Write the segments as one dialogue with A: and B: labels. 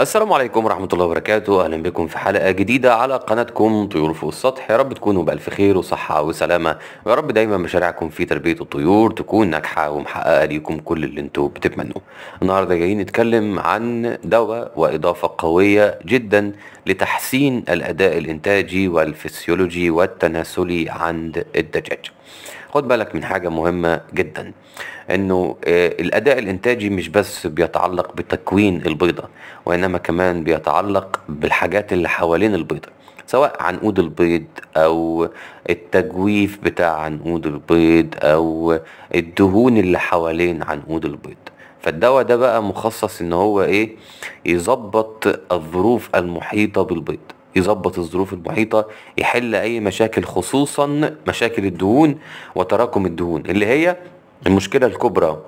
A: السلام عليكم ورحمة الله وبركاته أهلا بكم في حلقة جديدة على قناتكم طيور فوق السطح يا رب تكونوا بألف خير وصحة وسلامة ويا رب دايما مشاريعكم في تربية الطيور تكون ناجحة ومحققة ليكم كل اللي انتوا بتتمنوه النهاردة جايين نتكلم عن دواء وإضافة قوية جدا لتحسين الأداء الإنتاجي والفسيولوجي والتناسلي عند الدجاج خد بالك من حاجه مهمه جدا انه آه، الاداء الانتاجي مش بس بيتعلق بتكوين البيضه وانما كمان بيتعلق بالحاجات اللي حوالين البيضه سواء عنقود البيض او التجويف بتاع عنقود البيض او الدهون اللي حوالين عنقود البيض فالدواء ده بقى مخصص ان هو ايه يظبط الظروف المحيطه بالبيض يظبط الظروف المحيطة يحل أي مشاكل خصوصا مشاكل الدهون وتراكم الدهون اللي هي المشكلة الكبرى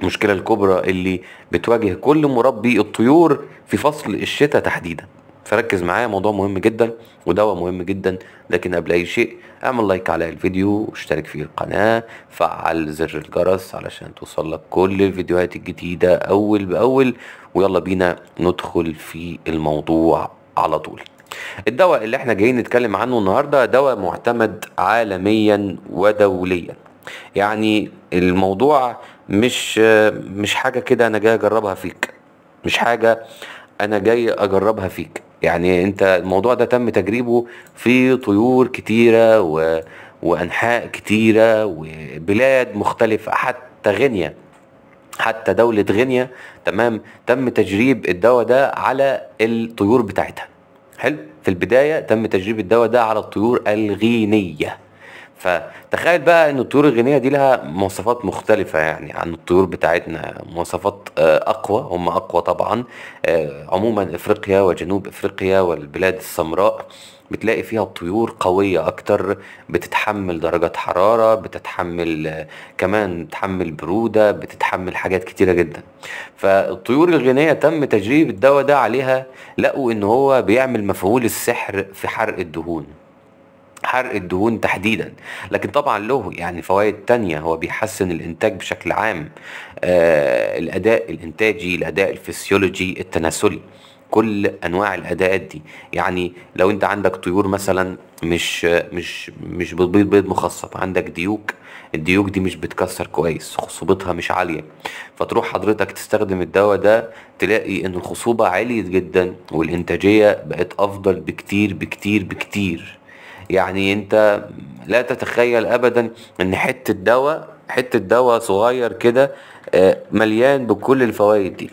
A: المشكلة الكبرى اللي بتواجه كل مربي الطيور في فصل الشتاء تحديدا فركز معايا موضوع مهم جدا ودواء مهم جدا لكن قبل اي شيء اعمل لايك على الفيديو واشترك في القناة فعل زر الجرس علشان توصلك كل الفيديوهات الجديدة اول باول ويلا بينا ندخل في الموضوع على طول الدواء اللي احنا جايين نتكلم عنه النهارده دواء معتمد عالميا ودوليا يعني الموضوع مش مش حاجه كده انا جاي اجربها فيك مش حاجه انا جاي اجربها فيك يعني انت الموضوع ده تم تجريبه في طيور كتيره و... وانحاء كتيره وبلاد مختلفه حتى غينيا حتى دولة غينيا تمام تم تجريب الدواء ده على الطيور بتاعتها حلو في البدايه تم تجريب الدواء ده على الطيور الغينيه فتخيل بقى ان الطيور الغينيه دي لها مواصفات مختلفه يعني عن الطيور بتاعتنا مواصفات آه، اقوى هم اقوى طبعا آه، عموما افريقيا وجنوب افريقيا والبلاد السمراء بتلاقي فيها الطيور قوية أكتر بتتحمل درجات حرارة بتتحمل آه، كمان بتتحمل برودة بتتحمل حاجات كتيرة جدا فالطيور الغينية تم تجريب الدواء ده عليها لقوا إن هو بيعمل مفعول السحر في حرق الدهون حرق الدهون تحديدا لكن طبعا له يعني فوائد تانية هو بيحسن الانتاج بشكل عام آه الاداء الانتاجي الاداء الفسيولوجي التناسلي كل انواع الاداءات دي يعني لو انت عندك طيور مثلا مش مش مش بتبيض بيض مخصب عندك ديوك الديوك دي مش بتكسر كويس خصوبتها مش عاليه فتروح حضرتك تستخدم الدواء ده تلاقي ان الخصوبه عاليه جدا والانتاجيه بقت افضل بكتير بكتير بكتير يعني انت لا تتخيل ابدا ان حته دواء حته دواء صغير كده آه، مليان بكل الفوائد دي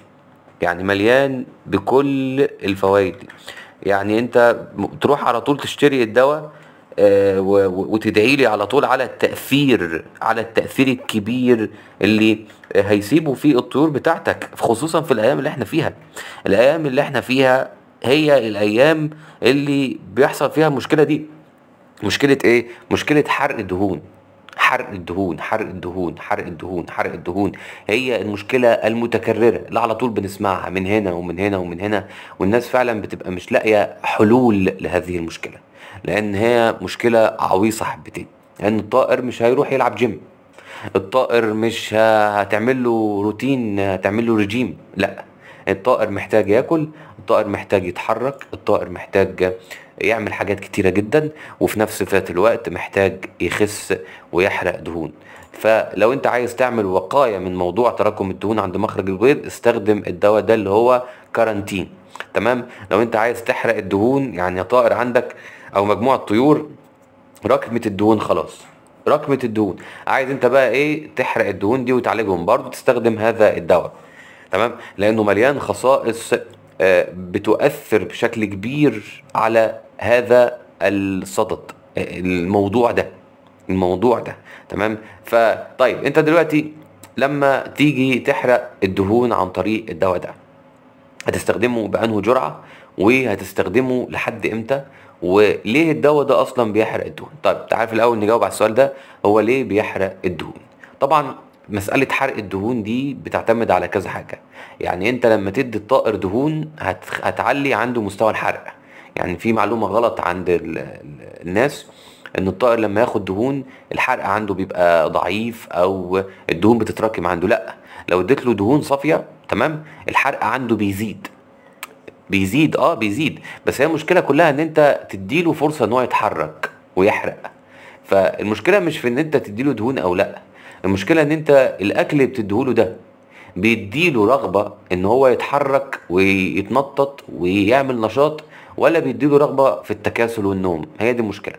A: يعني مليان بكل الفوائد دي يعني انت تروح على طول تشتري الدواء آه، وتدعي لي على طول على التأثير على التأثير الكبير اللي هيسيبه في الطيور بتاعتك خصوصا في الأيام اللي احنا فيها الأيام اللي احنا فيها هي الأيام اللي بيحصل فيها المشكلة دي مشكله ايه مشكله حرق الدهون حرق الدهون حرق الدهون حرق الدهون حرق الدهون هي المشكله المتكرره اللي على طول بنسمعها من هنا ومن هنا ومن هنا والناس فعلا بتبقى مش لاقيه حلول لهذه المشكله لان هي مشكله عويصه حبتين لان يعني الطائر مش هيروح يلعب جيم الطائر مش هتعمل له روتين هتعمل له رجيم لا الطائر محتاج ياكل الطائر محتاج يتحرك الطائر محتاج يعمل حاجات كتيرة جدا وفي نفس ذات الوقت محتاج يخس ويحرق دهون فلو انت عايز تعمل وقاية من موضوع تراكم الدهون عند مخرج البيض استخدم الدواء ده اللي هو كارانتين تمام لو انت عايز تحرق الدهون يعني طائر عندك او مجموعة طيور ركمة الدهون خلاص ركمة الدهون عايز انت بقى ايه تحرق الدهون دي وتعالجهم برضه تستخدم هذا الدواء تمام لانه مليان خصائص بتؤثر بشكل كبير على هذا الصدد الموضوع ده الموضوع ده تمام فطيب انت دلوقتي لما تيجي تحرق الدهون عن طريق الدواء ده هتستخدمه بانه جرعه وهتستخدمه لحد امتى وليه الدواء ده اصلا بيحرق الدهون طيب تعال في الاول نجاوب على السؤال ده هو ليه بيحرق الدهون طبعا مسألة حرق الدهون دي بتعتمد على كذا حاجة يعني انت لما تدي الطائر دهون هتعلي عنده مستوى الحرق يعني في معلومة غلط عند الناس ان الطائر لما ياخد دهون الحرق عنده بيبقى ضعيف او الدهون بتتراكم عنده لا لو اديت له دهون صافية تمام الحرق عنده بيزيد بيزيد اه بيزيد بس هي المشكلة كلها ان انت تديله فرصة ان هو يتحرك ويحرق فالمشكلة مش في ان انت تديله دهون او لا المشكله ان انت الاكل اللي بتديهوله ده بيديله رغبه ان هو يتحرك ويتنطط ويعمل نشاط ولا بيديله رغبه في التكاسل والنوم هي دي المشكله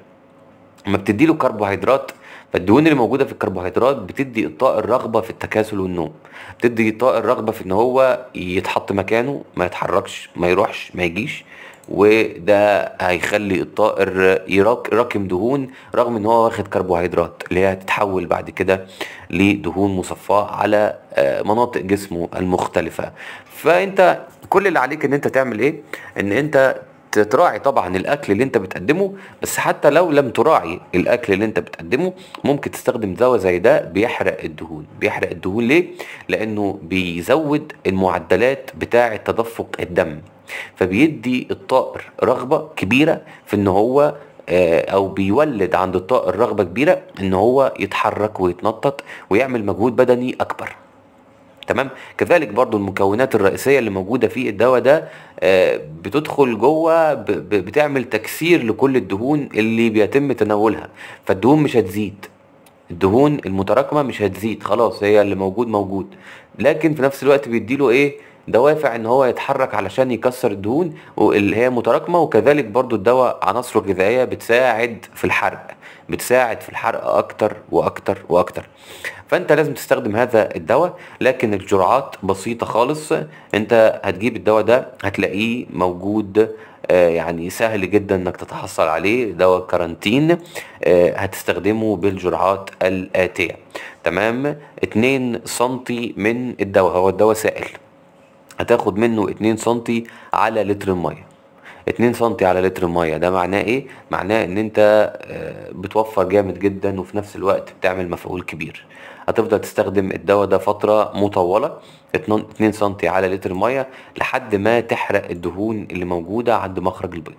A: ما بتديله كربوهيدرات فالدهون اللي موجوده في الكربوهيدرات بتدي اطاء الرغبه في التكاسل والنوم بتدي اطاء الرغبه في ان هو يتحط مكانه ما يتحركش ما يروحش ما يجيش وده هيخلي الطائر يراكم دهون رغم ان هو واخد كربوهيدرات اللي هي هتتحول بعد كده لدهون مصفاه على آه، مناطق جسمه المختلفه فانت كل اللي عليك ان انت تعمل ايه ان انت تراعي طبعا الاكل اللي انت بتقدمه بس حتى لو لم تراعي الاكل اللي انت بتقدمه ممكن تستخدم دواء زي ده بيحرق الدهون بيحرق الدهون ليه لانه بيزود المعدلات بتاعه تدفق الدم فبيدي الطائر رغبه كبيره في ان هو آه، او بيولد عند الطائر رغبه كبيره ان هو يتحرك ويتنطط ويعمل مجهود بدني اكبر تمام كذلك برضو المكونات الرئيسيه اللي موجوده في الدواء ده آه، بتدخل جوه بتعمل تكسير لكل الدهون اللي بيتم تناولها فالدهون مش هتزيد الدهون المتراكمه مش هتزيد خلاص هي اللي موجود موجود لكن في نفس الوقت بيديله ايه دوافع ان هو يتحرك علشان يكسر الدهون اللي هي متراكمه وكذلك برضو الدواء عناصره الغذائيه بتساعد في الحرق بتساعد في الحرق اكتر واكتر واكتر فانت لازم تستخدم هذا الدواء لكن الجرعات بسيطه خالص انت هتجيب الدواء ده هتلاقيه موجود آه، يعني سهل جدا انك تتحصل عليه دواء كارانتين آه، هتستخدمه بالجرعات الاتيه تمام 2 سم من الدواء هو الدواء سائل هتاخد منه 2 سم على لتر الميه 2 سم على لتر الميه ده معناه ايه معناه ان انت آه، بتوفر جامد جدا وفي نفس الوقت بتعمل مفعول كبير هتفضل تستخدم الدواء ده فتره مطوله 2 سم على لتر ميه لحد ما تحرق الدهون اللي موجوده عند مخرج البيض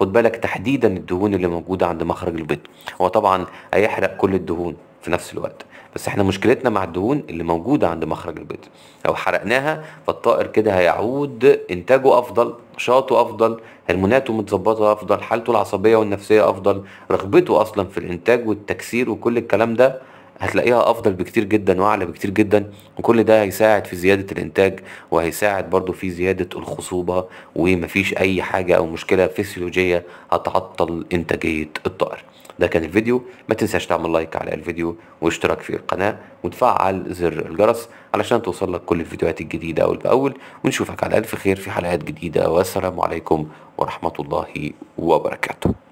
A: خد بالك تحديدا الدهون اللي موجوده عند مخرج البيض هو طبعا هيحرق كل الدهون في نفس الوقت بس احنا مشكلتنا مع الدهون اللي موجوده عند مخرج البيض لو حرقناها فالطائر كده هيعود انتاجه افضل نشاطه افضل هرموناته متظبطه افضل حالته العصبيه والنفسيه افضل رغبته اصلا في الانتاج والتكسير وكل الكلام ده هتلاقيها افضل بكتير جدا واعلى بكتير جدا وكل ده هيساعد في زياده الانتاج وهيساعد برضو في زياده الخصوبه ومفيش اي حاجه او مشكله فسيولوجيه هتعطل انتاجيه الطائر ده كان الفيديو ما تنساش تعمل لايك على الفيديو واشتراك في القناه وتفعل زر الجرس علشان توصلك كل الفيديوهات الجديده اول باول ونشوفك على الف خير في حلقات جديده والسلام عليكم ورحمه الله وبركاته